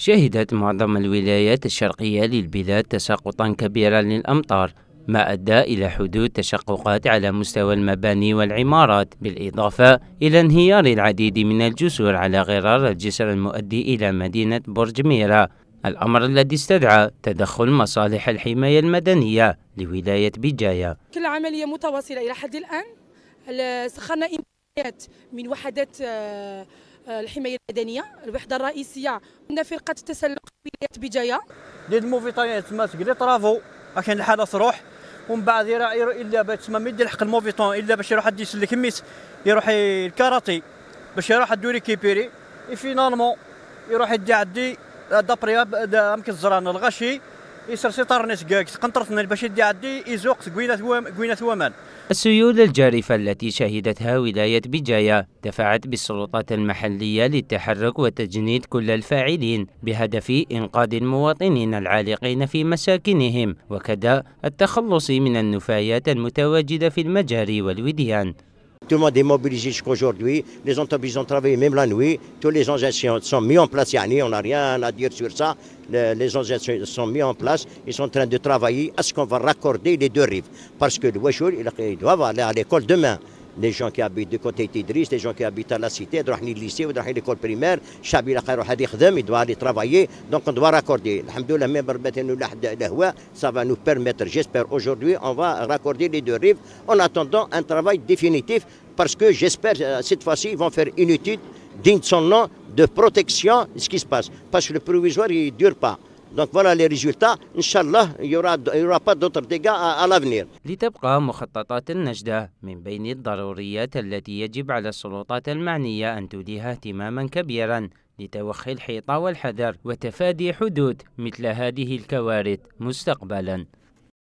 شهدت معظم الولايات الشرقية للبلاد تساقطا كبيرا للأمطار ما أدى إلى حدوث تشققات على مستوى المباني والعمارات بالإضافة إلى انهيار العديد من الجسور على غرار الجسر المؤدي إلى مدينة برج ميرا الأمر الذي استدعى تدخل مصالح الحماية المدنية لولاية بجاية كل عملية متواصلة إلى حد الآن سخرنا إمكانيات من وحدات آه، آه، الحمايه المدنيه الوحده الرئيسيه كنا فرقه التسلق ولايه بجايه موفي طاي تما تقلي طرافو كاين الحدث روح ومن بعد الا باش تما ملي يلحق الموفيتون الا باش يروح حد يسلك ميس يروح الكاراتي باش يروح حد ريكيبيري فينالمون يروح يدي عدي دابري امك الزران الغشي كاكس قنطرتنا يدي عدي ومان السيول الجارفة التي شهدتها ولاية بجاية دفعت بالسلطات المحلية للتحرك وتجنيد كل الفاعلين بهدف إنقاذ المواطنين العالقين في مساكنهم وكذا التخلص من النفايات المتواجدة في المجاري والوديان Tout le monde est mobilisé jusqu'aujourd'hui. Les entreprises ont travaillé même la nuit. Tous les engins sont mis en place. Yani, on n'a rien à dire sur ça. les engins sont mis en place. Ils sont en train de travailler à ce qu'on va raccorder les deux rives. Parce que le Wachoul, ils doivent aller à l'école demain les gens qui habitent du côté d'Idriss, les gens qui habitent à la cité, doivent lycée, doivent l'école primaire, ils doit aller travailler donc on doit raccorder ça va nous permettre j'espère aujourd'hui on va raccorder les deux rives en attendant un travail définitif parce que j'espère euh, cette fois-ci ils vont faire une étude digne de son nom de protection ce qui se passe parce que le provisoire il dure pas دونك فوالا لي ريزولتا ان شاء الله يورا يورا با دوتر pas ا لافنير لتبقى مخططات النجدة من بين الضروريات التي يجب على السلطات المعنية أن توديها اهتماما كبيرا لتوخي الحيطة والحذر وتفادي حدوث مثل هذه الكوارث مستقبلا